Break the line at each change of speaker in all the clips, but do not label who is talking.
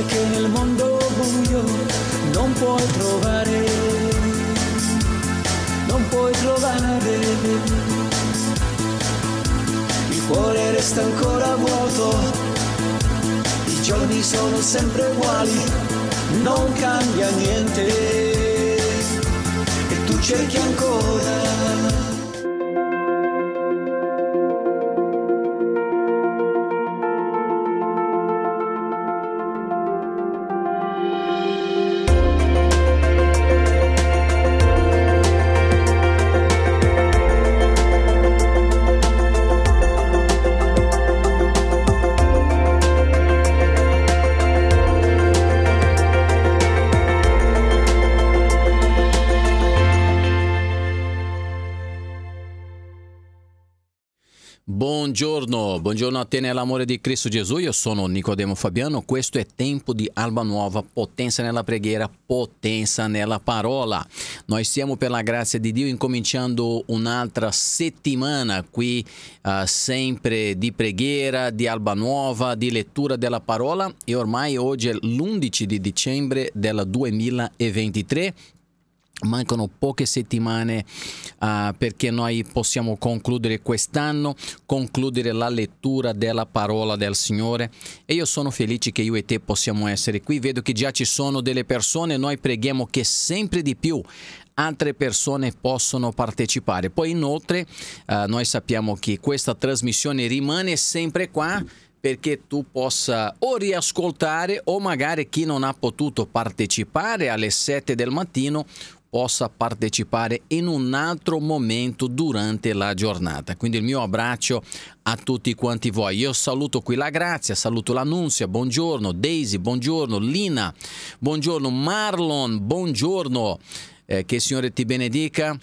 again. Buongiorno, a te nell'amore di Cristo Gesù, io sono Nicodemo Fabiano, questo è tempo di Alba Nuova, potenza nella preghiera, potenza nella parola. Noi siamo per la grazia di Dio incominciando un'altra settimana qui uh, sempre di preghiera, di Alba Nuova, di lettura della parola e ormai oggi è l'11 di dicembre del 2023 Mancano poche settimane uh, perché noi possiamo concludere quest'anno, concludere la lettura della parola del Signore e io sono felice che io e te possiamo essere qui. Vedo che già ci sono delle persone, noi preghiamo che sempre di più altre persone possano partecipare. Poi inoltre uh, noi sappiamo che questa trasmissione rimane sempre qua perché tu possa o riascoltare o magari chi non ha potuto partecipare alle 7 del mattino possa partecipare in un altro momento durante la giornata. Quindi il mio abbraccio a tutti quanti voi. Io saluto qui la Grazia, saluto l'Annunzia, buongiorno, Daisy, buongiorno, Lina, buongiorno, Marlon, buongiorno, eh, che il Signore ti benedica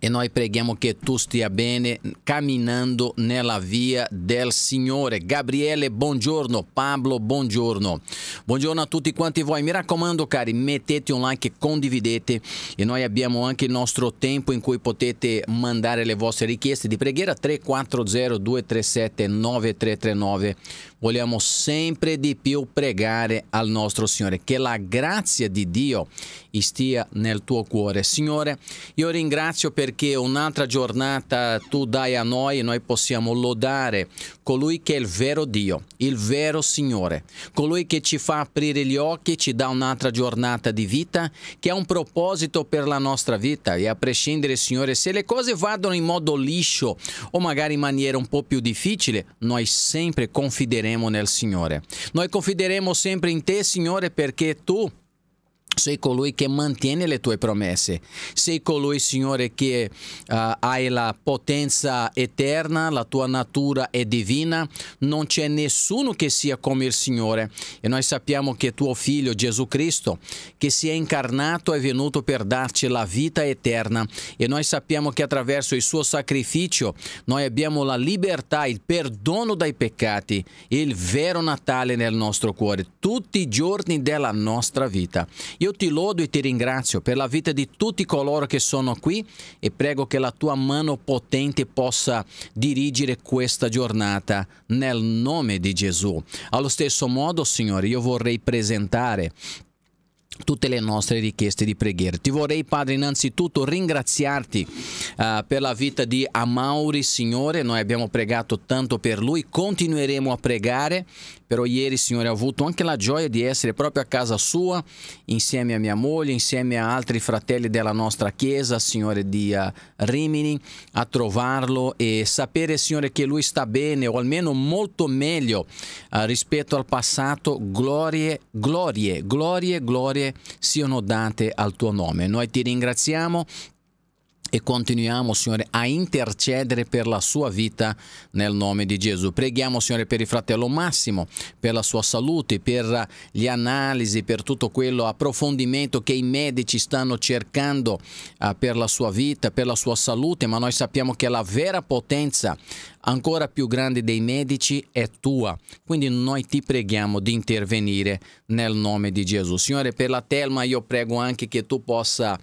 e noi preghiamo che tu stia bene camminando nella via del Signore. Gabriele, buongiorno. Pablo, buongiorno. Buongiorno a tutti quanti voi. Mi raccomando, cari, mettete un like, condividete e noi abbiamo anche il nostro tempo in cui potete mandare le vostre richieste di preghiera 340 237 9339 vogliamo sempre di più pregare al nostro Signore, che la grazia di Dio stia nel tuo cuore. Signore, io ringrazio perché un'altra giornata tu dai a noi e noi possiamo lodare colui che è il vero Dio, il vero Signore, colui che ci fa aprire gli occhi, ci dà un'altra giornata di vita, che ha un proposito per la nostra vita e a prescindere, Signore, se le cose vadano in modo liscio o magari in maniera un po' più difficile, noi sempre confideremo confideremo nel Signore. Noi confideremo sempre in te, Signore, perché tu Sei colui che mantiene le tue promesse. Sei colui, Signore, che uh, hai la potenza eterna, la tua natura è divina. Non c'è nessuno che sia come il Signore. E noi sappiamo che tuo figlio Gesù Cristo, che si è incarnato, è venuto per darci la vita eterna. E noi sappiamo che attraverso il suo sacrificio noi abbiamo la libertà, il perdono dai peccati, il vero Natale nel nostro cuore, tutti i giorni della nostra vita. Io io ti lodo e ti ringrazio per la vita di tutti coloro che sono qui e prego che la tua mano potente possa dirigere questa giornata nel nome di Gesù. Allo stesso modo, Signore, io vorrei presentare tutte le nostre richieste di preghiera. Ti vorrei, Padre, innanzitutto ringraziarti uh, per la vita di Amauri, Signore. Noi abbiamo pregato tanto per lui, continueremo a pregare. Però ieri, Signore, ho avuto anche la gioia di essere proprio a casa sua, insieme a mia moglie, insieme a altri fratelli della nostra chiesa, Signore, di uh, Rimini, a trovarlo e sapere, Signore, che lui sta bene, o almeno molto meglio uh, rispetto al passato. Glorie, glorie, glorie, glorie siano date al tuo nome. Noi ti ringraziamo e continuiamo, Signore, a intercedere per la sua vita nel nome di Gesù. Preghiamo, Signore, per il fratello Massimo, per la sua salute, per le analisi, per tutto quello approfondimento che i medici stanno cercando uh, per la sua vita, per la sua salute, ma noi sappiamo che la vera potenza ancora più grande dei medici è tua. Quindi noi ti preghiamo di intervenire nel nome di Gesù. Signore, per la Telma io prego anche che tu possa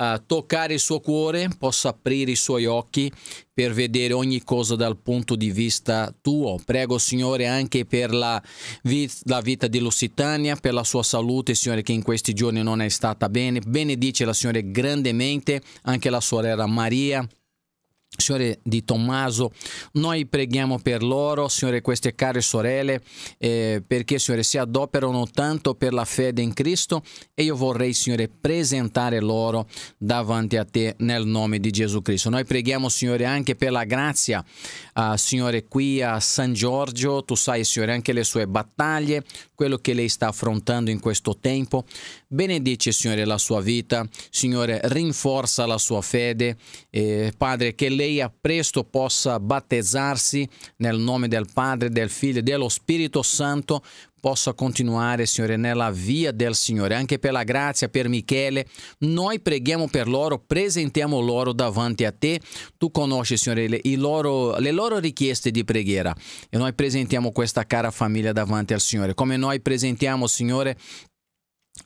uh, toccare il suo cuore, possa aprire i suoi occhi per vedere ogni cosa dal punto di vista tuo. Prego Signore anche per la, vit la vita di Lusitania, per la sua salute, Signore che in questi giorni non è stata bene. Benedicela Signore grandemente anche la sorella Maria Signore di Tommaso, noi preghiamo per loro, Signore, queste care sorelle, eh, perché, Signore, si adoperano tanto per la fede in Cristo e io vorrei, Signore, presentare loro davanti a Te nel nome di Gesù Cristo. Noi preghiamo, Signore, anche per la grazia, uh, Signore, qui a San Giorgio, tu sai, Signore, anche le sue battaglie, quello che lei sta affrontando in questo tempo. Benedice, Signore, la sua vita, Signore, rinforza la sua fede, eh, Padre, che lei lei a presto possa battezzarsi nel nome del Padre, del Figlio e dello Spirito Santo, possa continuare, Signore, nella via del Signore. Anche per la grazia, per Michele, noi preghiamo per loro, presentiamo loro davanti a te. Tu conosci, Signore, le loro, le loro richieste di preghiera e noi presentiamo questa cara famiglia davanti al Signore. Come noi presentiamo, Signore,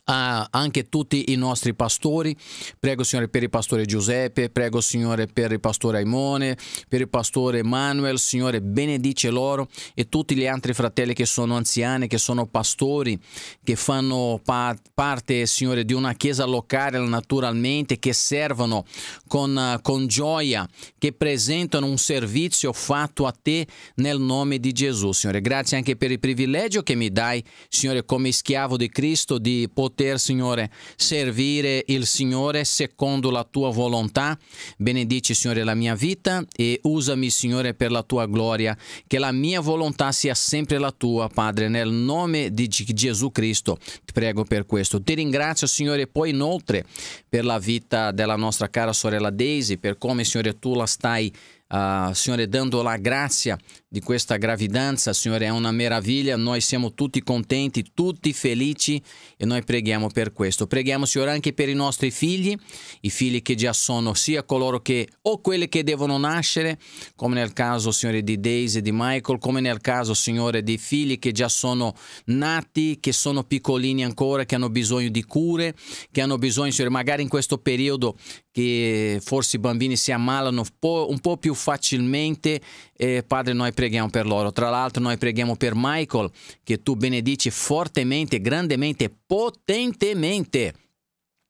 a anche tutti i nostri pastori. Prego, Signore, per il pastore Giuseppe, prego, Signore, per il pastore Aimone, per il pastore Manuel. Signore, benedice loro e tutti gli altri fratelli che sono anziani, che sono pastori, che fanno pa parte, Signore, di una chiesa locale naturalmente, che servono con, con gioia, che presentano un servizio fatto a te nel nome di Gesù, Signore. Grazie anche per il privilegio che mi dai, Signore, come schiavo di Cristo, di poter poter, Signore, servire il Signore secondo la tua volontà. Benedici, Signore, la mia vita e usami, Signore, per la tua gloria. Che la mia volontà sia sempre la tua, Padre, nel nome di Gesù Cristo. Ti prego per questo. Ti ringrazio, Signore, poi inoltre per la vita della nostra cara sorella Daisy, per come, Signore, tu la stai Uh, Signore, dando la grazia di questa gravidanza, Signore, è una meraviglia, noi siamo tutti contenti, tutti felici e noi preghiamo per questo. Preghiamo, Signore, anche per i nostri figli, i figli che già sono, sia coloro che o quelli che devono nascere, come nel caso, Signore, di Daisy e di Michael, come nel caso, Signore, dei figli che già sono nati, che sono piccolini ancora, che hanno bisogno di cure, che hanno bisogno, Signore, magari in questo periodo che forse i bambini si ammalano un po', un po più facilmente, eh, Padre, noi preghiamo preghiamo per loro. Tra l'altro noi preghiamo per Michael, che tu benedici fortemente, grandemente, potentemente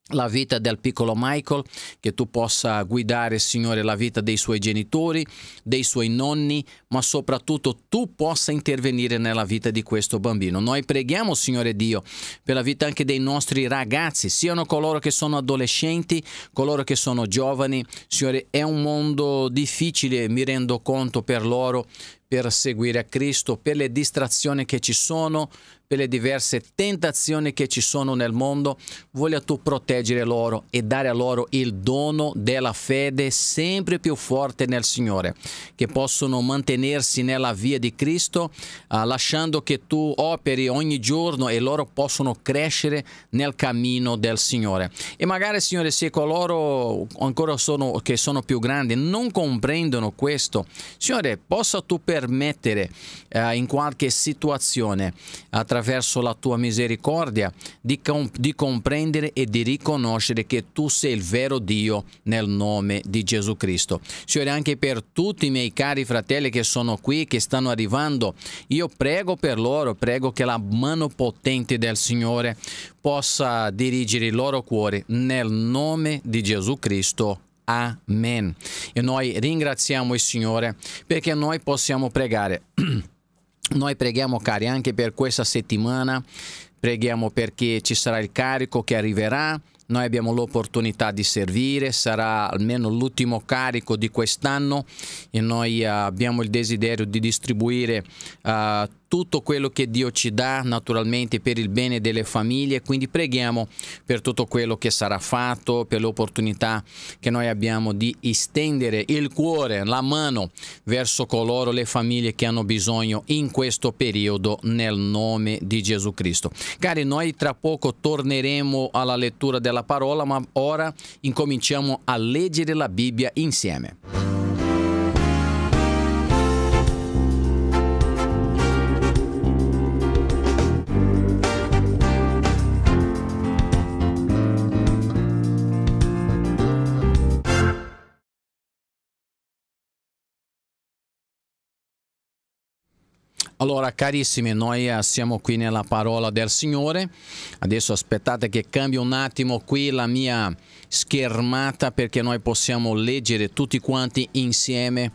la vita del piccolo Michael, che tu possa guidare, Signore, la vita dei suoi genitori, dei suoi nonni, ma soprattutto tu possa intervenire nella vita di questo bambino. Noi preghiamo, Signore Dio, per la vita anche dei nostri ragazzi, siano coloro che sono adolescenti, coloro che sono giovani. Signore, è un mondo difficile, mi rendo conto per loro, per seguire a Cristo, per le distrazioni che ci sono, per le diverse tentazioni che ci sono nel mondo, voglia tu proteggere loro e dare a loro il dono della fede sempre più forte nel Signore, che possono mantenersi nella via di Cristo, eh, lasciando che tu operi ogni giorno e loro possono crescere nel cammino del Signore. E magari, Signore, se coloro ancora sono, che sono più grandi non comprendono questo, Signore, possa tu permettere eh, in qualche situazione, attraverso attraverso la tua misericordia, di, comp di comprendere e di riconoscere che tu sei il vero Dio nel nome di Gesù Cristo. Signore, anche per tutti i miei cari fratelli che sono qui, che stanno arrivando, io prego per loro, prego che la mano potente del Signore possa dirigere il loro cuore nel nome di Gesù Cristo. Amen. E noi ringraziamo il Signore perché noi possiamo pregare. Noi preghiamo cari anche per questa settimana, preghiamo perché ci sarà il carico che arriverà, noi abbiamo l'opportunità di servire, sarà almeno l'ultimo carico di quest'anno e noi eh, abbiamo il desiderio di distribuire uh, tutto quello che Dio ci dà naturalmente per il bene delle famiglie, quindi preghiamo per tutto quello che sarà fatto, per l'opportunità che noi abbiamo di estendere il cuore, la mano verso coloro, le famiglie che hanno bisogno in questo periodo nel nome di Gesù Cristo. Cari, noi tra poco torneremo alla lettura della parola, ma ora incominciamo a leggere la Bibbia insieme. Allora carissimi, noi eh, siamo qui nella parola del Signore, adesso aspettate che cambio un attimo qui la mia schermata perché noi possiamo leggere tutti quanti insieme,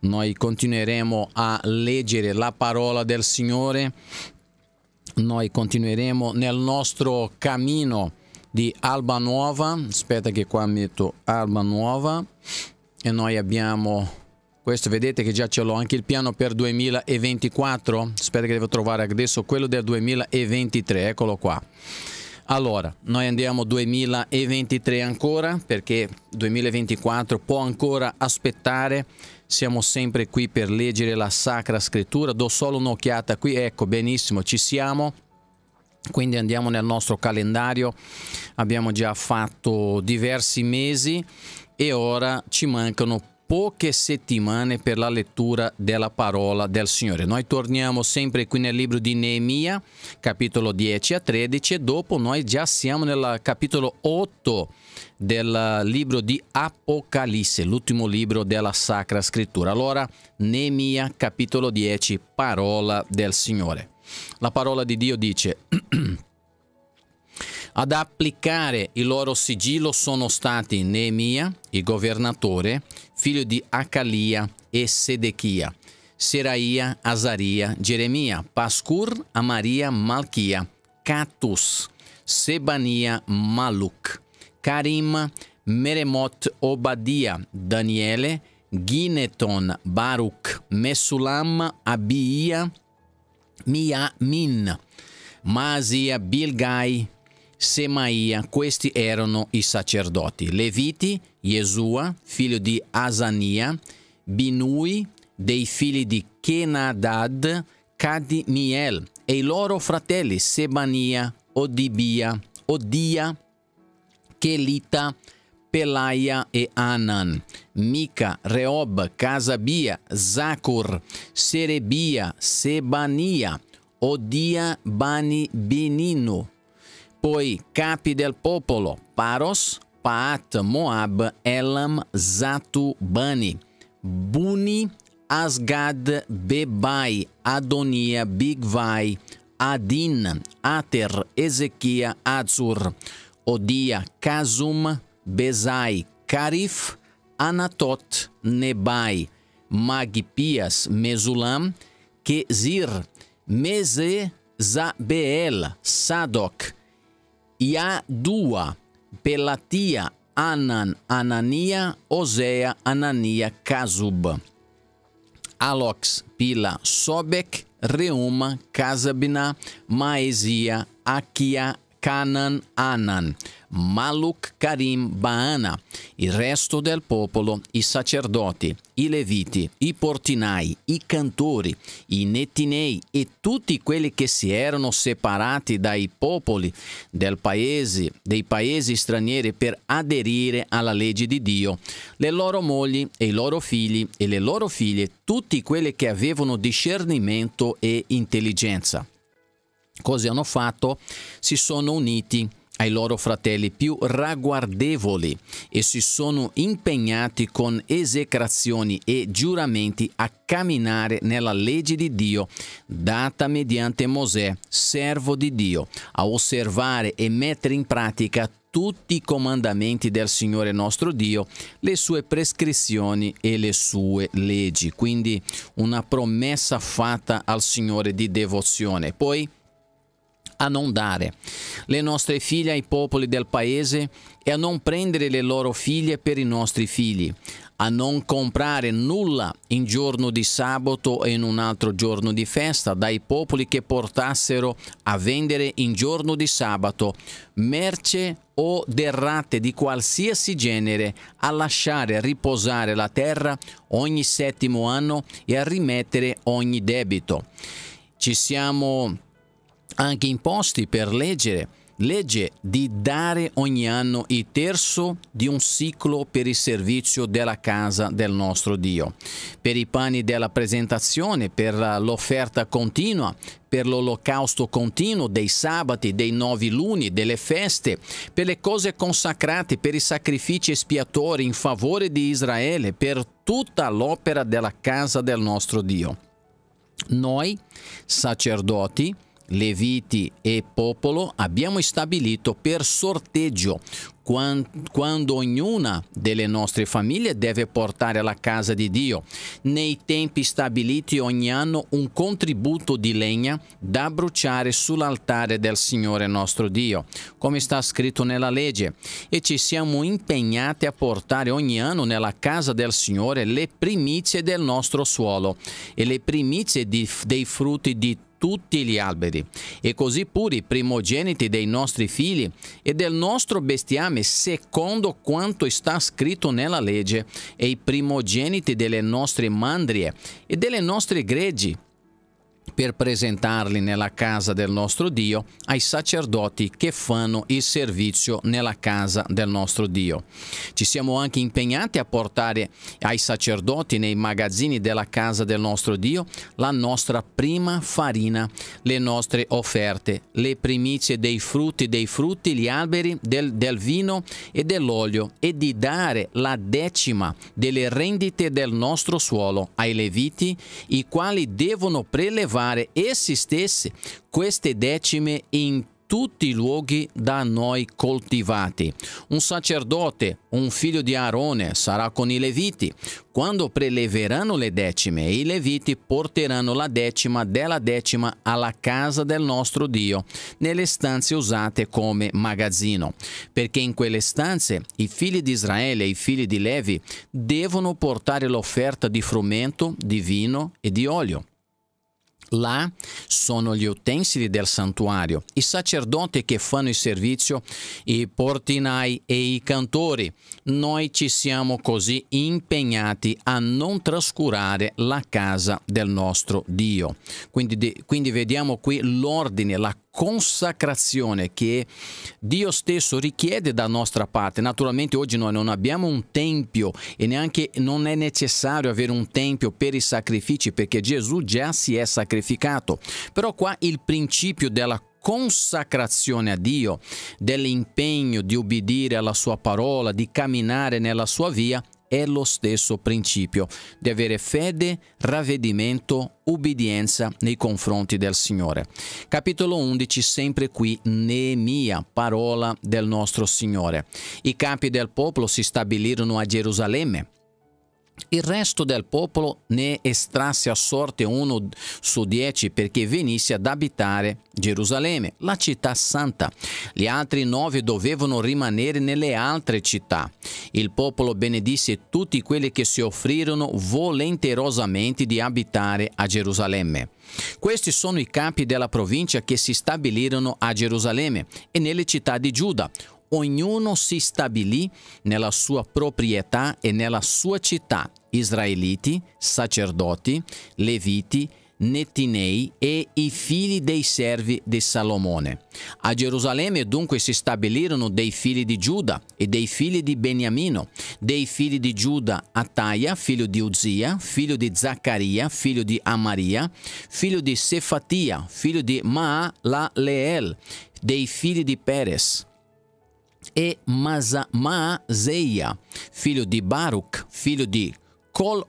noi continueremo a leggere la parola del Signore, noi continueremo nel nostro cammino di Alba Nuova, aspetta che qua metto Alba Nuova e noi abbiamo questo vedete che già ce l'ho anche il piano per 2024 spero che devo trovare adesso quello del 2023 eccolo qua allora noi andiamo 2023 ancora perché 2024 può ancora aspettare siamo sempre qui per leggere la sacra scrittura do solo un'occhiata qui ecco benissimo ci siamo quindi andiamo nel nostro calendario abbiamo già fatto diversi mesi e ora ci mancano poche settimane per la lettura della parola del Signore. Noi torniamo sempre qui nel libro di Neemia, capitolo 10 a 13, e dopo noi già siamo nel capitolo 8 del libro di Apocalisse, l'ultimo libro della Sacra Scrittura. Allora, Neemia, capitolo 10, parola del Signore. La parola di Dio dice... Ad applicare il loro sigillo sono stati Neemia, il governatore, figlio di Acalia e Sedechia, Seraia, Azaria, Geremia, Pascur, Amaria, Malchia, Catus, Sebania, Maluc, Karim, Meremot, Obadia, Daniele, Gineton, Baruch, Mesulam, Abia, Miamin, Masia, Bilgai, Semaia, questi erano i sacerdoti. Leviti, Jesua, figlio di Asania, Binui, dei figli di Kenadad, Kadmiel, e i loro fratelli Sebania, Odibia, Odia, Chelita, Pelaia e Anan, Mica, Reob, Casabia, Zacur, Serebia, Sebania, Odia, Bani, Benino, poi capi del popolo, Paros, paat moab Elam, zatu Bani, Buni, Asgad, Bebai, Adonia, Bigvai, Adin, Ater, Ezequia, Azur, Odia, Kazum, Bezai, Carif, Anatot, Nebai, Magpias, Mesulam, Kezir, Mezezabeel, Sadoc, Yadua, Pelatia, Anan, Anania, Ozea, Anania, Casuba. Alox, Pila, Sobek, Reuma, Casabina, Maesia, Aquia, Canan Anan, Maluk Karim Baana, il resto del popolo, i sacerdoti, i leviti, i portinai, i cantori, i netinei e tutti quelli che si erano separati dai popoli del paese, dei paesi stranieri per aderire alla legge di Dio, le loro mogli e i loro figli e le loro figlie, tutti quelli che avevano discernimento e intelligenza. Cosa hanno fatto? Si sono uniti ai loro fratelli più ragguardevoli e si sono impegnati con esecrazioni e giuramenti a camminare nella legge di Dio data mediante Mosè, servo di Dio, a osservare e mettere in pratica tutti i comandamenti del Signore nostro Dio, le sue prescrizioni e le sue leggi. Quindi una promessa fatta al Signore di devozione. Poi a non dare le nostre figlie ai popoli del paese e a non prendere le loro figlie per i nostri figli, a non comprare nulla in giorno di sabato e in un altro giorno di festa dai popoli che portassero a vendere in giorno di sabato merce o derrate di qualsiasi genere, a lasciare riposare la terra ogni settimo anno e a rimettere ogni debito. Ci siamo anche imposti per leggere legge di dare ogni anno il terzo di un ciclo per il servizio della casa del nostro Dio, per i panni della presentazione, per l'offerta continua, per l'olocausto continuo, dei sabati, dei nove luni, delle feste, per le cose consacrate, per i sacrifici espiatori in favore di Israele, per tutta l'opera della casa del nostro Dio. Noi, sacerdoti, Leviti e Popolo, abbiamo stabilito per sorteggio quando ognuna delle nostre famiglie deve portare alla casa di Dio, nei tempi stabiliti ogni anno, un contributo di legna da bruciare sull'altare del Signore nostro Dio, come sta scritto nella legge, e ci siamo impegnati a portare ogni anno nella casa del Signore le primizie del nostro suolo e le primizie di, dei frutti di tutti tutti gli alberi, e così pure i primogeniti dei nostri figli e del nostro bestiame secondo quanto sta scritto nella legge, e i primogeniti delle nostre mandrie e delle nostre greggi per presentarli nella casa del nostro Dio ai sacerdoti che fanno il servizio nella casa del nostro Dio. Ci siamo anche impegnati a portare ai sacerdoti nei magazzini della casa del nostro Dio la nostra prima farina, le nostre offerte, le primizie dei frutti, dei frutti, gli alberi, del, del vino e dell'olio e di dare la decima delle rendite del nostro suolo ai leviti, i quali devono prelevare fare essi stessi queste decime in tutti i luoghi da noi coltivati. Un sacerdote, un figlio di Aarone, sarà con i Leviti. Quando preleveranno le decime, i Leviti porteranno la decima della decima alla casa del nostro Dio, nelle stanze usate come magazzino, perché in quelle stanze i figli di Israele e i figli di Levi devono portare l'offerta di frumento, di vino e di olio. Là sono gli utensili del santuario, i sacerdoti che fanno il servizio, i portinai e i cantori. Noi ci siamo così impegnati a non trascurare la casa del nostro Dio. Quindi, quindi vediamo qui l'ordine, la consacrazione che Dio stesso richiede da nostra parte. Naturalmente oggi noi non abbiamo un tempio e neanche non è necessario avere un tempio per i sacrifici perché Gesù già si è sacrificato. Però qua il principio della consacrazione a Dio, dell'impegno di obbedire alla sua parola, di camminare nella sua via, è lo stesso principio di avere fede, ravvedimento, ubbidienza nei confronti del Signore. Capitolo 11, sempre qui, Neemia, parola del nostro Signore. I capi del popolo si stabilirono a Gerusalemme il resto del popolo ne estrasse a sorte uno su dieci perché venisse ad abitare Gerusalemme, la città santa. Gli altri nove dovevano rimanere nelle altre città. Il popolo benedisse tutti quelli che si offrirono volenterosamente di abitare a Gerusalemme. Questi sono i capi della provincia che si stabilirono a Gerusalemme e nelle città di Giuda, ognuno si stabilì nella sua proprietà e nella sua città, israeliti, sacerdoti, leviti, Netinei e i figli dei servi di Salomone. A Gerusalemme dunque si stabilirono dei figli di Giuda e dei figli di Beniamino, dei figli di Giuda Attaia, figlio di Uzia, figlio di Zaccaria, figlio di Amaria, figlio di Sefatia, figlio di Maalael, dei figli di Perez, e Masa, figlio di Baruch, figlio di col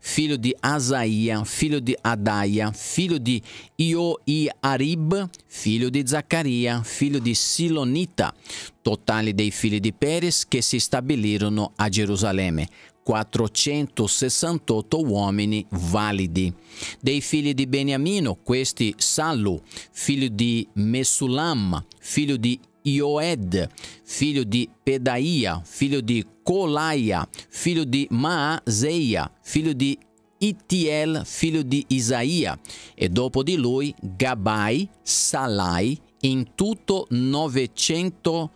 figlio di Asaia, figlio di Adaia, figlio di Ioiarib, figlio di Zaccaria, figlio di Silonita, totale dei figli di Peres che si stabilirono a Gerusalemme. 468 uomini validi. Dei figli di Beniamino, questi Sallu, figlio di Mesulam, figlio di Ioed, figlio di Pedaia, figlio di Colaia, figlio di Maaseia, figlio di Itiel, figlio di Isaia, e dopo di lui Gabai, Salai, in tutto 900,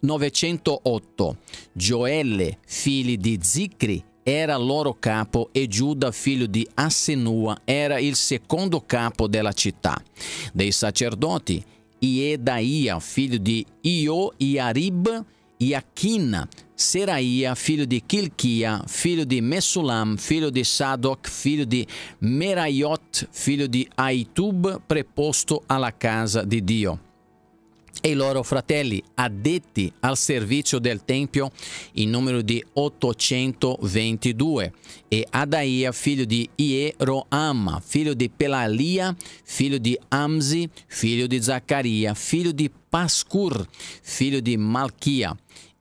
908. Gioelle, figli di Zicri, era loro capo e Giuda, figlio di Assenua, era il secondo capo della città. Dei sacerdoti Iedaia, filho de Io e e Aquina. Seraia, filho de Quilquia, filho de Mesulam, filho de Sadoc, filho de Meraiot, filho de Aituba, preposto à casa de Dio. e i loro fratelli addetti al servizio del Tempio in numero di 822 e Adaia figlio di Ieroam, figlio di Pelalia, figlio di Amzi, figlio di Zaccaria, figlio di Pascur, figlio di Malchia,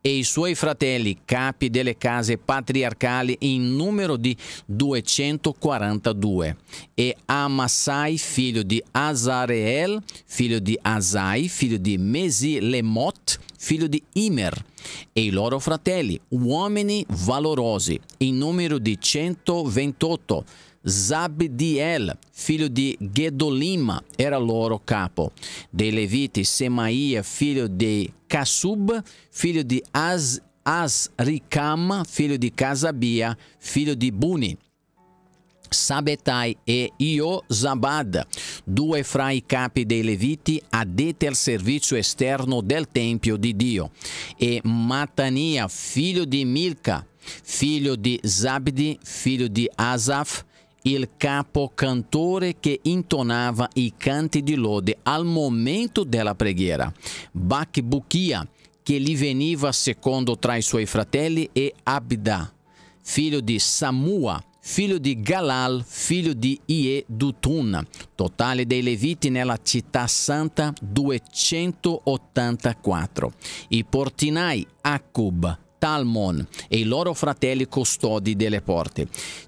e i suoi fratelli, capi delle case patriarcali in numero di 242, e Amassai, figlio di Azareel, figlio di Azai, figlio di Mesilemot, figlio di Imer, e i loro fratelli, uomini valorosi, in numero di 128 Zabdiel, filho de Gedolima, era loro capo. De Levite, Semaia, filho de Casub, filho de Az, Asricama, filho de Casabia, filho de Buni. Sabetai e Iozabada, do Efrai capi dei Leviti, adete al serviço externo del Tempio de Dio, e Matania, filho de Milca, filho de Zabdi, filho de Asaf, il capo cantore che intonava i canti di lode al momento della preghiera. Bacbuchia, che li veniva secondo tra i suoi fratelli, e Abda, figlio di Samua, filho de Galal, filho de Iedutuna. Totale dei Leviti nella città santa 284. E Portinai, Acub, Talmon e i loro fratelli custodi delle porte.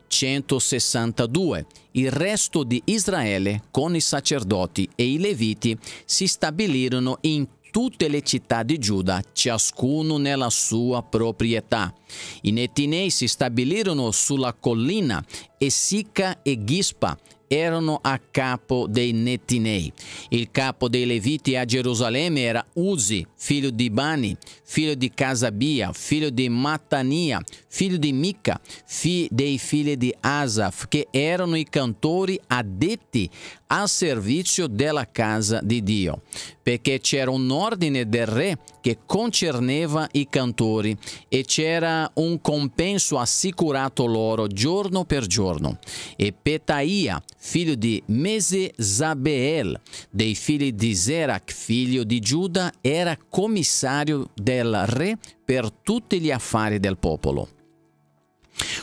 162. Il resto di Israele con i sacerdoti e i leviti si stabilirono in tutte le città di Giuda, ciascuno nella sua proprietà. I Netinei si stabilirono sulla collina Esica e Gispa, erano a capo dei Netinei. Il capo dei Leviti a Gerusalemme era Uzi, figlio di Bani, figlio di Casabia, figlio di Mattania, figlio di Mica, fi dei figli di Asaf, che erano i cantori addetti al servizio della casa di Dio, perché c'era un ordine del re che concerneva i cantori e c'era un compenso assicurato loro giorno per giorno. E Petaia, figlio di Mesezabeel, dei figli di Zerach, figlio di Giuda, era commissario del re per tutti gli affari del popolo.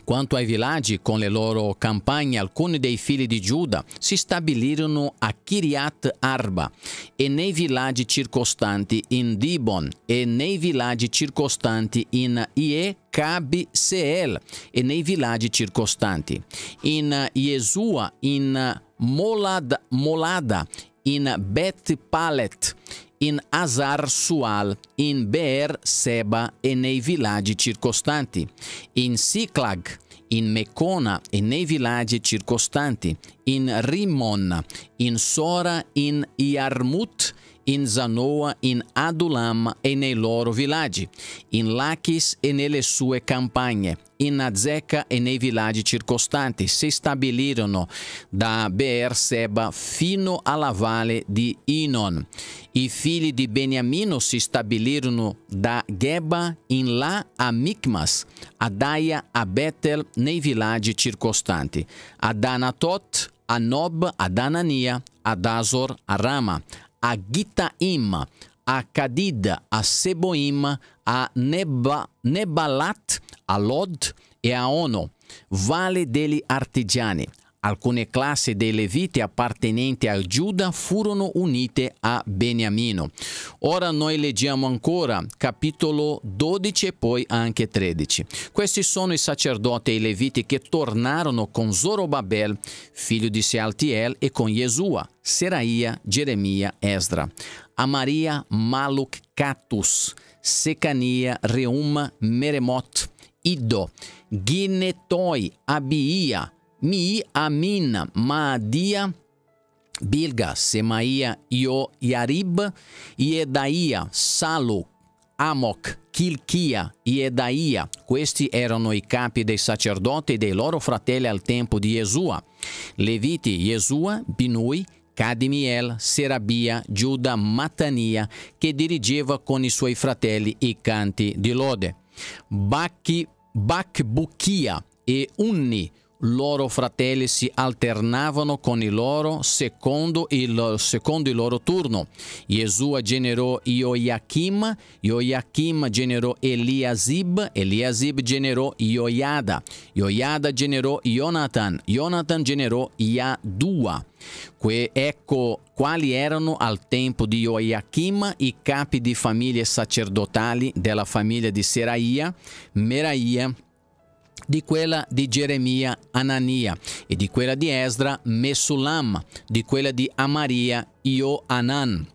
Quanto ai villaggi, con le loro campagne, alcuni dei figli di Giuda si stabilirono a Kiriat Arba e nei villaggi circostanti in Dibon e nei villaggi circostanti in Ie Cabi Seel e nei villaggi circostanti, in Jesua, in Molad, Molada, in Bet Palet in Azar Sual, in Beer Seba e nei villaggi circostanti, in Siklag, in Mecona e nei villaggi circostanti, in Rimon, in Sora, in Yarmut in Zanoa, in Adulam e nei loro villaggi, in Lachis e nelle sue campagne, in Azeca e nei villaggi circostanti. se stabilirono da Beer Seba fino alla valle di Inon. I figli di Beniamino si stabilirono da Geba in là a Micmas, a Daia a Betel, nei villaggi circostanti, a Danatot, a Nob, a Danania, a Dazor, a Rama, a Gitaíma, a Cadida, a Seboíma, a Neba, Nebalat, a Lod e a Ono, Vale dele Artigiani. Alcune classi dei Leviti appartenenti al Giuda furono unite a Beniamino. Ora noi leggiamo ancora capitolo 12 e poi anche 13. Questi sono i sacerdoti e i Leviti che tornarono con Zorobabel, figlio di Sealtiel, e con Jesua, Seraia, Geremia, Esdra, Amaria, Maluk, Catus, Secania, Reuma, Meremot, Ido, Ginetoi, Abia, mi amin maadia bilga semaia io yarib iedaia salu amok Kilkia Iedaia, questi erano i capi dei sacerdoti e dei loro fratelli al tempo di Jesua. Leviti, Jesua, Binui, Cadmiel, Serabia, Giuda, Matania, che dirigeva con i suoi fratelli i canti di lode. Bacchi, Bacbuchia e Unni, loro fratelli si alternavano con i loro secondo il, secondo il loro turno. Gesù generò Ioiachim, Ioiachim generò Eliasib, Eliasib generò Ioiada, Ioiada generò Jonathan, Jonathan generò Iadua. Que, ecco quali erano al tempo di Joachim i capi di famiglie sacerdotali della famiglia di Seraia, Meraia, di quella di Geremia Anania e di quella di Esdra Mesulam, di quella di Amaria Ioanan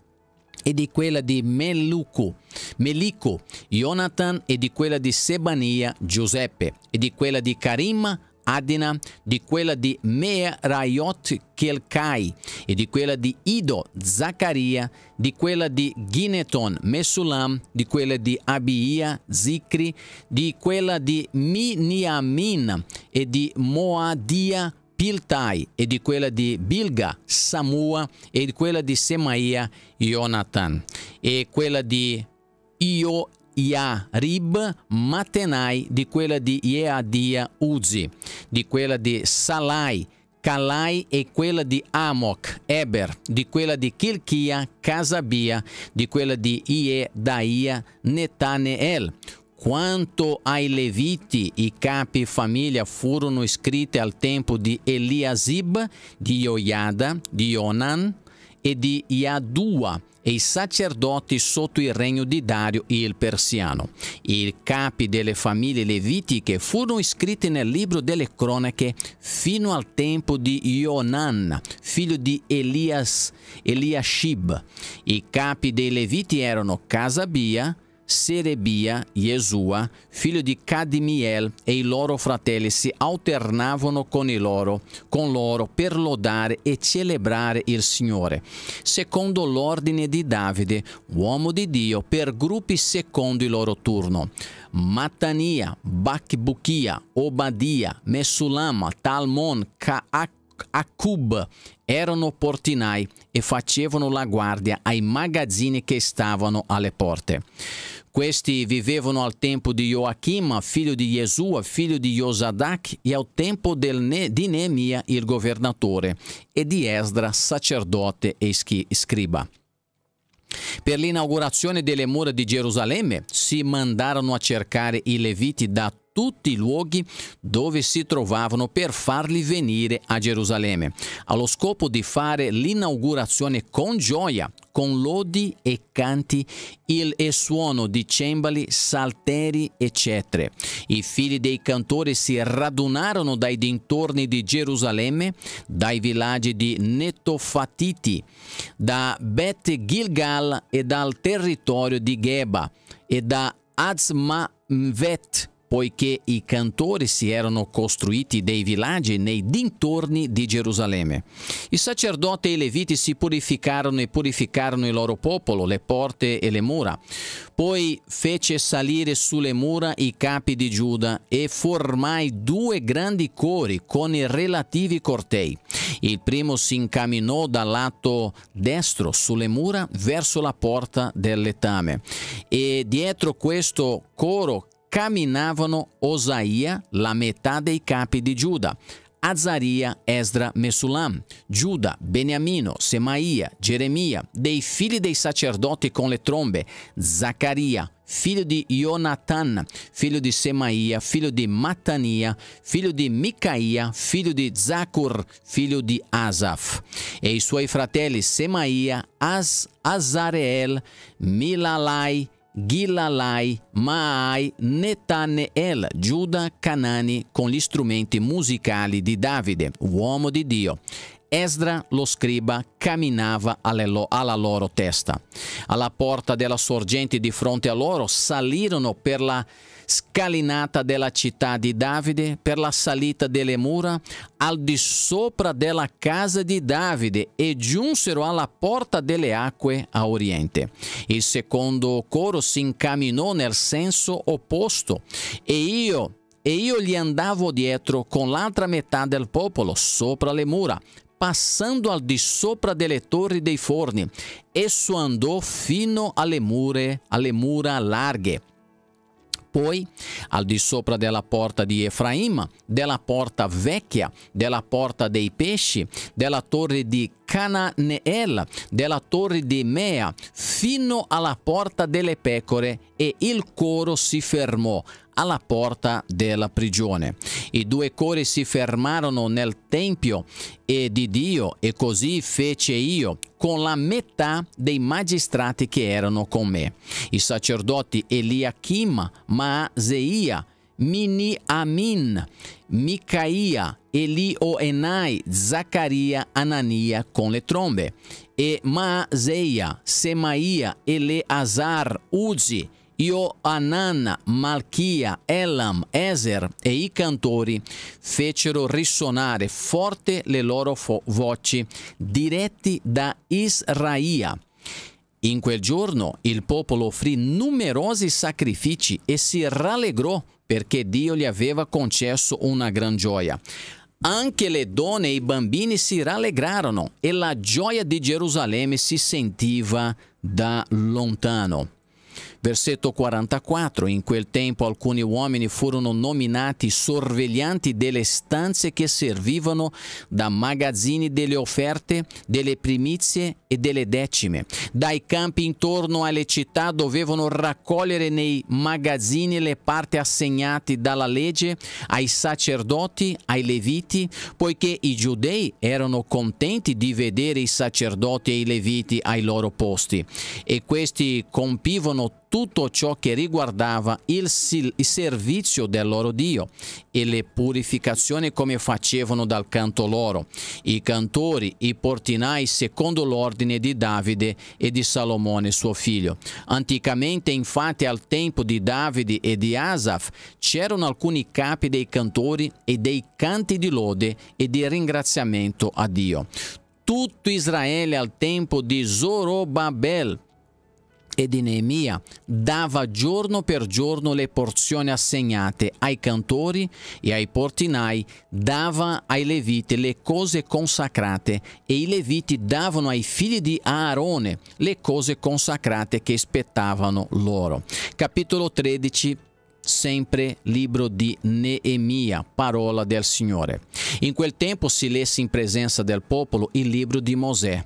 e di quella di Meluco, Melico, Jonathan e di quella di Sebania Giuseppe e di quella di Karim Adina, di quella di Meerayot Kelkai e di quella di Ido Zaccaria, di quella di Gineton Mesulam, di quella di Abia Zikri, di quella di Miniamin e di Moadia Piltai e di quella di Bilga Samua e di quella di Semaia Jonathan e quella di Io Yarib Matenai, di quella di Yeadia Uzi, di quella di Salai, Calai e quella di Amok, Eber, di quella di Chilchia, Casabia, di quella di Iedaia, Netaneel. Quanto ai Leviti, i capi famiglia furono iscritti al tempo di Eliasib, di Joiada, di Onan, e di Yadua e i sacerdoti sotto il regno di Dario il Persiano. I capi delle famiglie levitiche furono iscritti nel libro delle cronache fino al tempo di Ionan, figlio di Elias, Eliashib. I capi dei Leviti erano Casabia, Serebia, Jesua, figlio di Cadmiel, e i loro fratelli si alternavano con loro, con loro per lodare e celebrare il Signore, secondo l'ordine di Davide, uomo di Dio, per gruppi secondo il loro turno. Matania, Bacbuchia, Obadia, Mesulama, Talmon, Caacca, a erano portinai e facevano la guardia ai magazzini che stavano alle porte. Questi vivevano al tempo di Joachim, figlio di Jesua, figlio di Josadac, e al tempo ne di Neemia il governatore, e di Esdra, sacerdote e scriba. Per l'inaugurazione delle mura di Gerusalemme si mandarono a cercare i Leviti da tutti i luoghi dove si trovavano per farli venire a Gerusalemme, allo scopo di fare l'inaugurazione con gioia, con lodi e canti il, e suono di cembali, salteri, eccetera. I figli dei cantori si radunarono dai dintorni di Gerusalemme, dai villaggi di Netofatiti, da Bet Gilgal e dal territorio di Geba e da Azmavet poiché i cantori si erano costruiti dei villaggi nei dintorni di Gerusalemme. I sacerdoti e i leviti si purificarono e purificarono il loro popolo, le porte e le mura. Poi fece salire sulle mura i capi di Giuda e formai due grandi cori con i relativi cortei. Il primo si incamminò dal lato destro sulle mura verso la porta del letame e dietro questo coro camminavano Osaia, la metade e capi de Judá, Azaria, Esdra, Messulam, Judá, Beniamino, Semaia, Jeremia, dei filhos dei sacerdotes com le trombe, Zacaria, filho de Jonatan, filho de Semaia, filho de Matania, filho de Micaia, filho de Zacur, filho de Asaf. E seus suoi fratelli Semaia, As, Azareel, Milalai, Gilalai, Maai, Netaneel, Giuda, Canani con gli strumenti musicali di Davide, uomo di Dio. Esdra, lo scriba, camminava alla loro testa. Alla porta della sorgente di fronte a loro salirono per la scalinata della città di Davide, per la salita delle mura, al di sopra della casa di Davide e giunsero alla porta delle acque a oriente. Il secondo coro si incamminò nel senso opposto e io e io gli andavo dietro con l'altra metà del popolo sopra le mura, passando al di sopra delle torri dei forni. Esso andò fino alle mura, alle mura larghe. Poi, al di sopra della porta di Efraim, della porta vecchia, della porta dei pesci, della torre di Cananeel, della torre di Mea, fino alla porta delle pecore, e il coro si fermò alla porta della prigione. I due cori si fermarono nel tempio e di Dio e così fece io con la metà dei magistrati che erano con me. I sacerdoti Eliakim, Maaseia, Miniamin, Micaia, Elioenai, Zaccaria, Anania con le trombe, e Maaseia, Semaia, Eleazar, Uzi, Ioannana, Malchia, Elam, Ezer e i cantori fecero risuonare forte le loro voci, diretti da Israele. In quel giorno il popolo offrì numerosi sacrifici e si rallegrò perché Dio gli aveva concesso una gran gioia. Anche le donne e i bambini si rallegrarono e la gioia di Gerusalemme si sentiva da lontano. Versetto 44, in quel tempo alcuni uomini furono nominati sorveglianti delle stanze che servivano da magazzini delle offerte, delle primizie e delle decime. Dai campi intorno alle città dovevano raccogliere nei magazzini le parti assegnate dalla legge ai sacerdoti, ai leviti, poiché i giudei erano contenti di vedere i sacerdoti e i leviti ai loro posti e questi compivano tutto ciò che riguardava il, il, servizio del loro Dio e le purificazioni come facevano dal canto loro, i cantori, i portinai secondo l'ordine di Davide e di Salomone suo figlio. Anticamente infatti al tempo di Davide e di Asaf c'erano alcuni capi dei cantori e dei canti di lode e di ringraziamento a Dio. Tutto Israele al tempo di Zorobabel e di Neemia dava giorno per giorno le porzioni assegnate ai cantori e ai portinai, dava ai leviti le cose consacrate e i leviti davano ai figli di Aarone le cose consacrate che spettavano loro. Capitolo 13 sempre libro di Neemia, parola del Signore. In quel tempo si lesse in presenza del popolo il libro di Mosè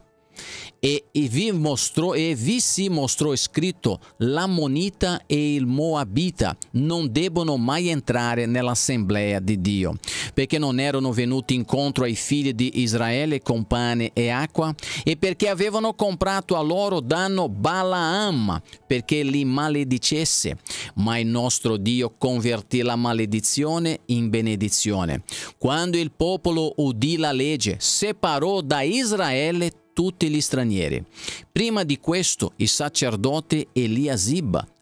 e, e, vi mostrò, e vi si mostrò scritto l'ammonita e il moabita non debbono mai entrare nell'assemblea di Dio perché non erano venuti incontro ai figli di Israele con pane e acqua e perché avevano comprato a loro danno Balaam perché li maledicesse ma il nostro Dio convertì la maledizione in benedizione quando il popolo udì la legge separò da Israele tutti gli stranieri. Prima di questo il sacerdote Elia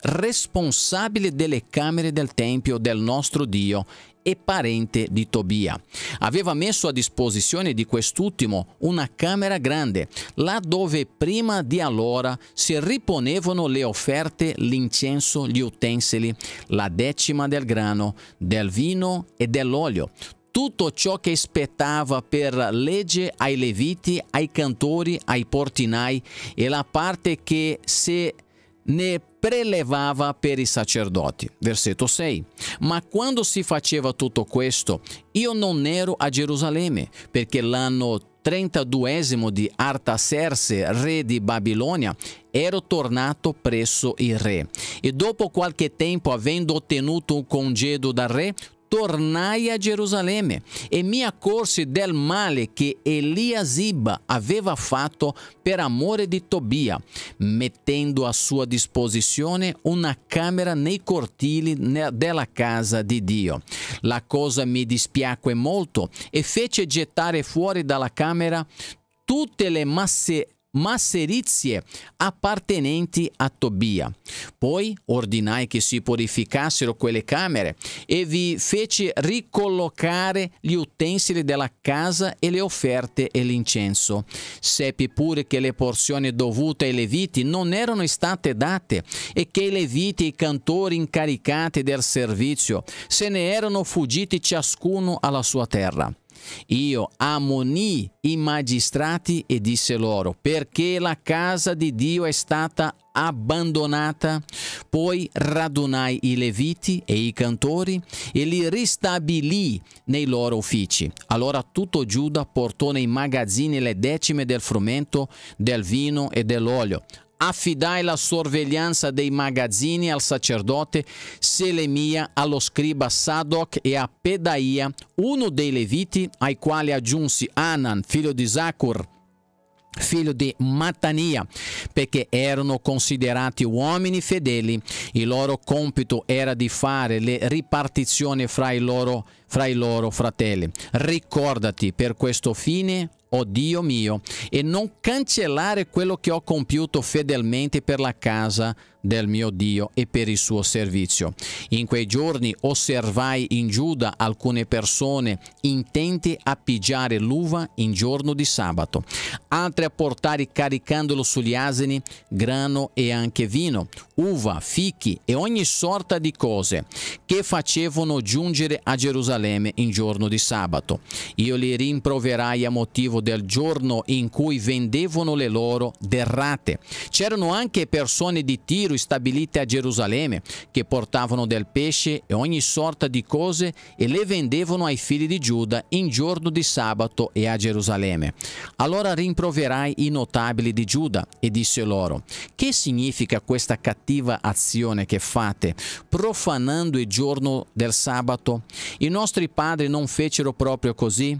responsabile delle camere del Tempio del nostro Dio e parente di Tobia. Aveva messo a disposizione di quest'ultimo una camera grande, là dove prima di allora si riponevano le offerte, l'incenso, gli utensili, la decima del grano, del vino e dell'olio, tutto ciò che spettava per legge ai leviti, ai cantori, ai portinai e la parte che se ne prelevava per i sacerdoti. Versetto 6. Ma quando si faceva tutto questo, io non ero a Gerusalemme, perché l'anno 32 di Artaserse, re di Babilonia, ero tornato presso il re. E dopo qualche tempo, avendo ottenuto un congedo dal re, tornai a Gerusalemme e mi accorsi del male che Eliasiba aveva fatto per amore di Tobia, mettendo a sua disposizione una camera nei cortili della casa di Dio. La cosa mi dispiacque molto e fece gettare fuori dalla camera tutte le masse masserizie appartenenti a Tobia. Poi ordinai che si purificassero quelle camere e vi feci ricollocare gli utensili della casa e le offerte e l'incenso. Seppi pure che le porzioni dovute ai Leviti non erano state date e che i Leviti e i cantori incaricati del servizio se ne erano fuggiti ciascuno alla sua terra. Io ammonii i magistrati e disse loro, perché la casa di Dio è stata abbandonata, poi radunai i leviti e i cantori e li ristabilì nei loro uffici. Allora tutto Giuda portò nei magazzini le decime del frumento, del vino e dell'olio, affidai la sorveglianza dei magazzini al sacerdote Selemia, allo scriba Sadoc e a Pedaia, uno dei Leviti, ai quali aggiunsi Anan, figlio di Zacur, figlio di Matania, perché erano considerati uomini fedeli. Il loro compito era di fare le ripartizioni fra i loro fratelli fra i loro fratelli. Ricordati per questo fine, o oh Dio mio, e non cancellare quello che ho compiuto fedelmente per la casa del mio Dio e per il suo servizio. In quei giorni osservai in Giuda alcune persone intente a pigiare l'uva in giorno di sabato, altre a portare caricandolo sugli asini grano e anche vino, uva, fichi e ogni sorta di cose che facevano giungere a Gerusalemme Gerusalemme in giorno di sabato. Io li rimproverai a motivo del giorno in cui vendevano le loro derrate. C'erano anche persone di Tiro stabilite a Gerusalemme che portavano del pesce e ogni sorta di cose e le vendevano ai figli di Giuda in giorno di sabato e a Gerusalemme. Allora rimproverai i notabili di Giuda e disse loro, che significa questa cattiva azione che fate, profanando il giorno del sabato? Il nostro nostri padri non fecero proprio così?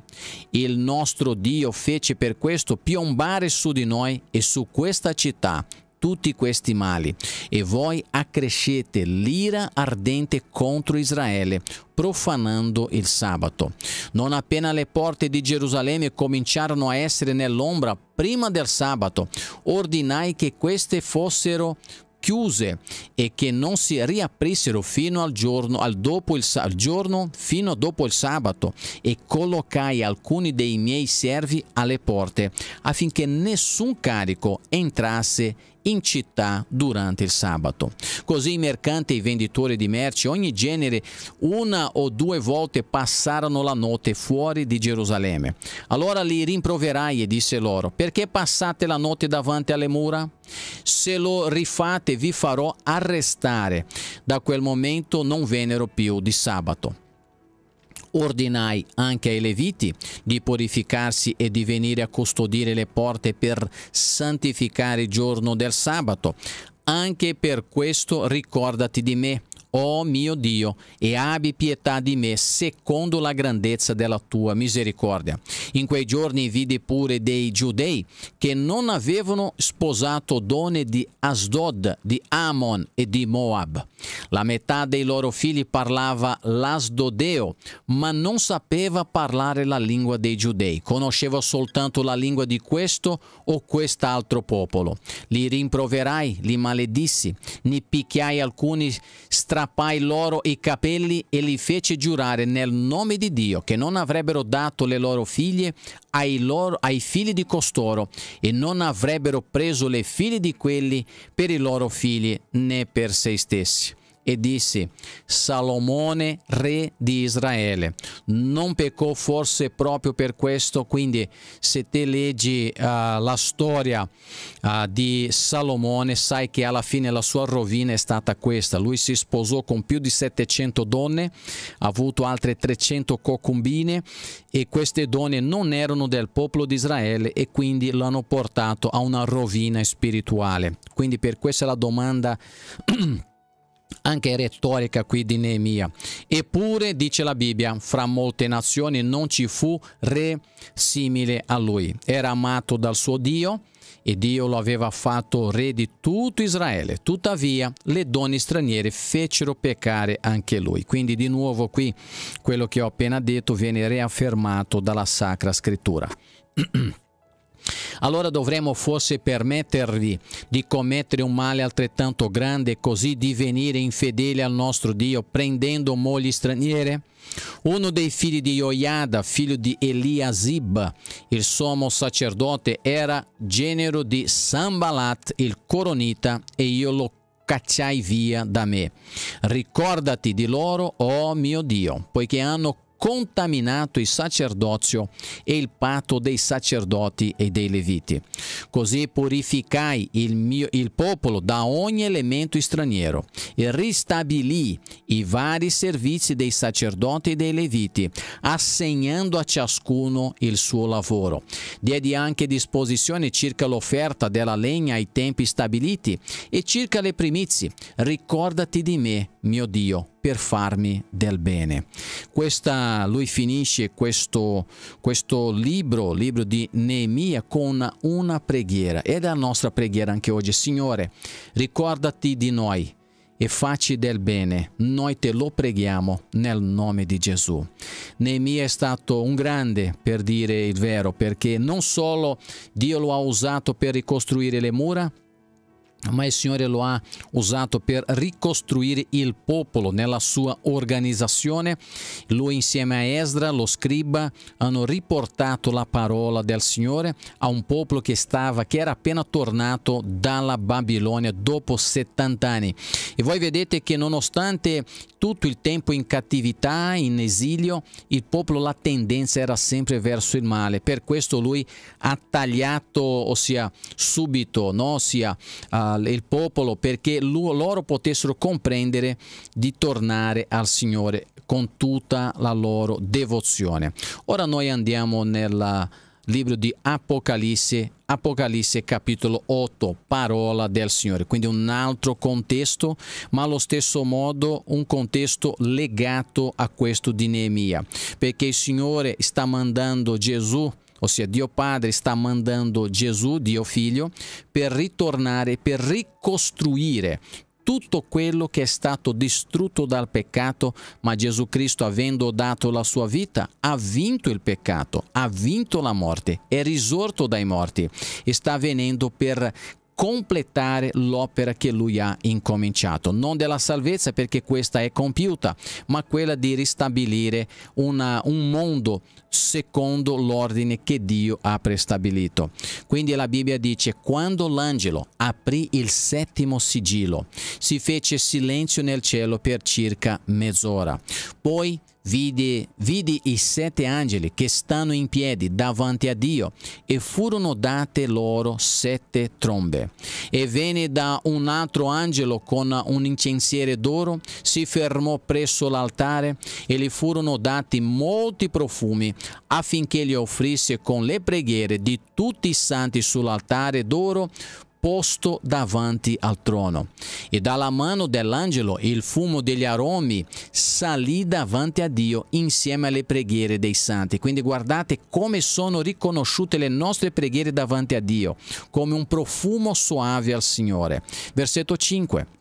Il nostro Dio fece per questo piombare su di noi e su questa città tutti questi mali e voi accrescete l'ira ardente contro Israele, profanando il sabato. Non appena le porte di Gerusalemme cominciarono a essere nell'ombra prima del sabato, ordinai che queste fossero chiuse e che non si riaprissero fino al giorno, al dopo il, al giorno fino dopo il sabato e collocai alcuni dei miei servi alle porte affinché nessun carico entrasse in città durante il sabato. Così i mercanti e i venditori di merci ogni genere una o due volte passarono la notte fuori di Gerusalemme. Allora li rimproverai e disse loro, perché passate la notte davanti alle mura? Se lo rifate vi farò arrestare. Da quel momento non vennero più di sabato ordinai anche ai Leviti di purificarsi e di venire a custodire le porte per santificare il giorno del sabato. Anche per questo ricordati di me Oh mio Dio, e abbi pietà di me secondo la grandezza della tua misericordia. In quei giorni vidi pure dei giudei che non avevano sposato donne di Asdod, di Amon e di Moab. La metà dei loro figli parlava l'Asdodeo, ma non sapeva parlare la lingua dei giudei, conosceva soltanto la lingua di questo o quest'altro popolo. Li rimproverai, li maledissi, ne picchiai alcuni strati strappai loro i capelli e li fece giurare nel nome di Dio che non avrebbero dato le loro figlie ai, loro, ai figli di costoro e non avrebbero preso le figlie di quelli per i loro figli né per se stessi e disse: Salomone, re di Israele, non peccò forse proprio per questo, quindi se te leggi uh, la storia uh, di Salomone sai che alla fine la sua rovina è stata questa, lui si sposò con più di 700 donne, ha avuto altre 300 concubine e queste donne non erano del popolo di Israele e quindi l'hanno portato a una rovina spirituale. Quindi per questa è la domanda anche retorica qui di Neemia. Eppure, dice la Bibbia, fra molte nazioni non ci fu re simile a lui. Era amato dal suo Dio e Dio lo aveva fatto re di tutto Israele. Tuttavia le donne straniere fecero peccare anche lui. Quindi di nuovo qui quello che ho appena detto viene riaffermato dalla Sacra Scrittura. allora dovremmo forse permettervi di commettere un male altrettanto grande e così divenire infedeli al nostro Dio prendendo mogli straniere? Uno dei figli di Joiada, figlio di Eliasib, il sommo sacerdote, era genero di Sambalat il coronita e io lo cacciai via da me. Ricordati di loro, oh mio Dio, poiché hanno contaminato il sacerdozio e il patto dei sacerdoti e dei leviti. Così purificai il, mio, il popolo da ogni elemento straniero e ristabilì i vari servizi dei sacerdoti e dei leviti, assegnando a ciascuno il suo lavoro. Diedi anche disposizione circa l'offerta della legna ai tempi stabiliti e circa le primizie. Ricordati di me mio Dio, per farmi del bene. Questa, lui finisce questo, questo libro, libro di Neemia, con una preghiera. Ed è la nostra preghiera anche oggi. Signore, ricordati di noi e facci del bene. Noi te lo preghiamo nel nome di Gesù. Neemia è stato un grande per dire il vero, perché non solo Dio lo ha usato per ricostruire le mura, ma il Signore lo ha usato per ricostruire il popolo nella sua organizzazione. Lui insieme a Esdra, lo scriba, hanno riportato la parola del Signore a un popolo che, stava, che era appena tornato dalla Babilonia dopo 70 anni. E voi vedete che nonostante tutto il tempo in cattività, in esilio, il popolo la tendenza era sempre verso il male. Per questo lui ha tagliato, ossia subito, no? ossia uh, il popolo perché loro potessero comprendere di tornare al Signore con tutta la loro devozione. Ora noi andiamo nel libro di Apocalisse, Apocalisse capitolo 8, parola del Signore, quindi un altro contesto, ma allo stesso modo un contesto legato a questo di Neemia, perché il Signore sta mandando Gesù ossia Dio Padre sta mandando Gesù, Dio Figlio, per ritornare, per ricostruire tutto quello che è stato distrutto dal peccato, ma Gesù Cristo, avendo dato la sua vita, ha vinto il peccato, ha vinto la morte, è risorto dai morti e sta venendo per completare l'opera che lui ha incominciato, non della salvezza perché questa è compiuta, ma quella di ristabilire una, un mondo secondo l'ordine che Dio ha prestabilito. Quindi la Bibbia dice, quando l'angelo aprì il settimo sigillo, si fece silenzio nel cielo per circa mezz'ora. Poi vidi, vide i sette angeli che stanno in piedi davanti a Dio e furono date loro sette trombe. E venne da un altro angelo con un incensiere d'oro, si fermò presso l'altare e gli furono dati molti profumi affinché li offrisse con le preghiere di tutti i santi sull'altare d'oro posto davanti al trono. E dalla mano dell'angelo il fumo degli aromi salì davanti a Dio insieme alle preghiere dei santi. Quindi guardate come sono riconosciute le nostre preghiere davanti a Dio, come un profumo soave al Signore. Versetto 5.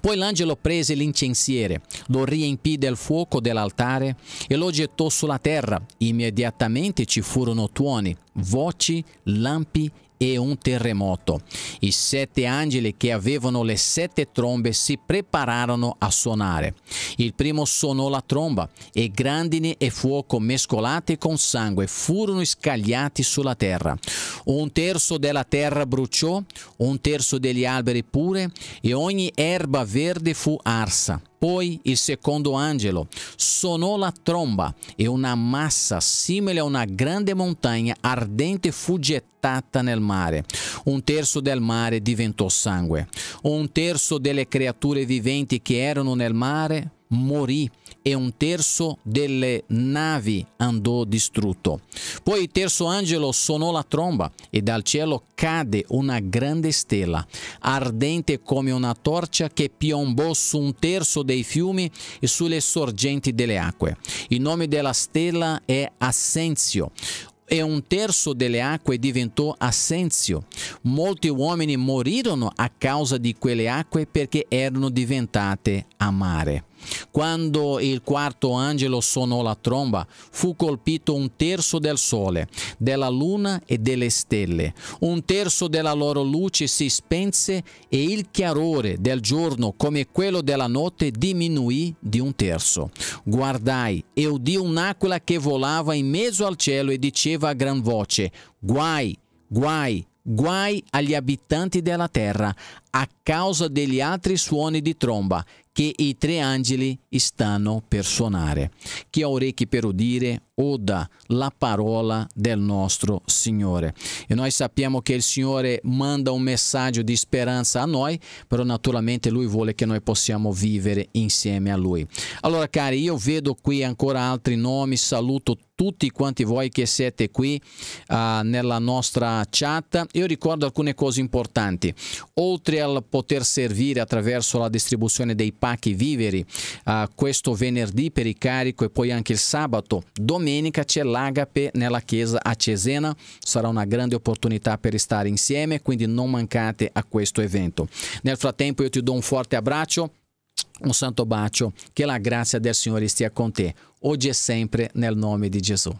Poi l'angelo prese l'incensiere, lo riempì del fuoco dell'altare e lo gettò sulla terra. Immediatamente ci furono tuoni, voci, lampi e un terremoto. I sette angeli che avevano le sette trombe si prepararono a suonare. Il primo suonò la tromba e grandine e fuoco mescolate con sangue furono scagliati sulla terra. Un terzo della terra bruciò, un terzo degli alberi pure e ogni erba verde fu arsa. Poi il secondo angelo sonou la tromba e una massa simile a una grande montagna ardente fu gettata nel mare. Un terzo del mare diventò sangue. Un terzo delle creature viventi che erano nel mare morì e un terzo delle navi andò distrutto. Poi il terzo angelo suonò la tromba e dal cielo cadde una grande stella, ardente come una torcia che piombò su un terzo dei fiumi e sulle sorgenti delle acque. Il nome della stella è Assenzio e un terzo delle acque diventò assenzio. Molti uomini morirono a causa di quelle acque perché erano diventate amare. Quando il quarto angelo suonò la tromba, fu colpito un terzo del sole, della luna e delle stelle. Un terzo della loro luce si spense e il chiarore del giorno come quello della notte diminuì di un terzo. Guardai e udì un'aquila che volava in mezzo al cielo e diceva a gran voce, guai, guai, guai agli abitanti della terra a causa degli altri suoni di tromba che i tre angeli stanno per suonare. Chi ha orecchi per udire, oda la parola del nostro Signore. E noi sappiamo che il Signore manda un messaggio di speranza a noi, però naturalmente Lui vuole che noi possiamo vivere insieme a Lui. Allora cari, io vedo qui ancora altri nomi, saluto tutti quanti voi che siete qui uh, nella nostra chat. Io ricordo alcune cose importanti. Oltre al poter servire attraverso la distribuzione dei pacchi viveri, uh, questo venerdì per il carico e poi anche il sabato, domenica c'è la l'Agape nella chiesa a Cesena. Sarà una grande opportunità per stare insieme, quindi non mancate a questo evento. Nel frattempo io ti do un forte abbraccio, un santo bacio, che la grazia del Signore stia con te, oggi e sempre nel nome di Gesù.